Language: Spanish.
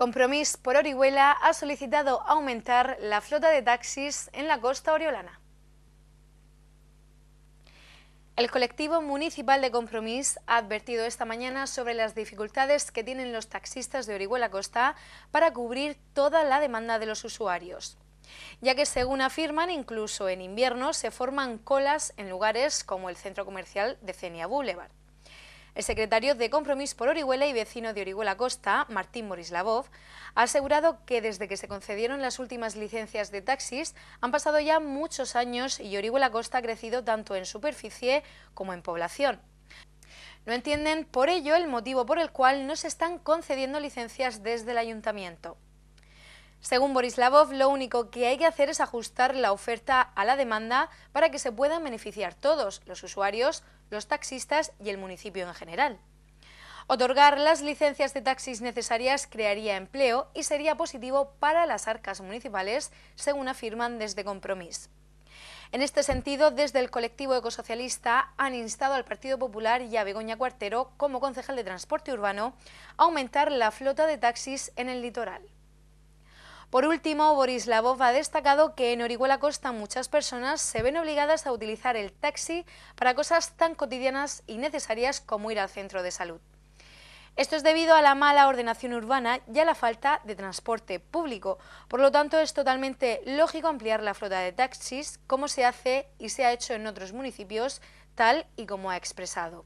Compromís por Orihuela ha solicitado aumentar la flota de taxis en la costa oriolana. El colectivo municipal de Compromís ha advertido esta mañana sobre las dificultades que tienen los taxistas de Orihuela Costa para cubrir toda la demanda de los usuarios, ya que según afirman, incluso en invierno se forman colas en lugares como el centro comercial de Cenia Boulevard. El secretario de Compromís por Orihuela y vecino de Orihuela Costa, Martín Morislavov, ha asegurado que desde que se concedieron las últimas licencias de taxis han pasado ya muchos años y Orihuela Costa ha crecido tanto en superficie como en población. No entienden por ello el motivo por el cual no se están concediendo licencias desde el ayuntamiento. Según Borislavov, lo único que hay que hacer es ajustar la oferta a la demanda para que se puedan beneficiar todos, los usuarios, los taxistas y el municipio en general. Otorgar las licencias de taxis necesarias crearía empleo y sería positivo para las arcas municipales, según afirman desde Compromís. En este sentido, desde el colectivo ecosocialista han instado al Partido Popular y a Begoña Cuartero, como concejal de Transporte Urbano, a aumentar la flota de taxis en el litoral. Por último, Boris Lavov ha destacado que en Orihuela Costa muchas personas se ven obligadas a utilizar el taxi para cosas tan cotidianas y necesarias como ir al centro de salud. Esto es debido a la mala ordenación urbana y a la falta de transporte público. Por lo tanto, es totalmente lógico ampliar la flota de taxis, como se hace y se ha hecho en otros municipios, tal y como ha expresado.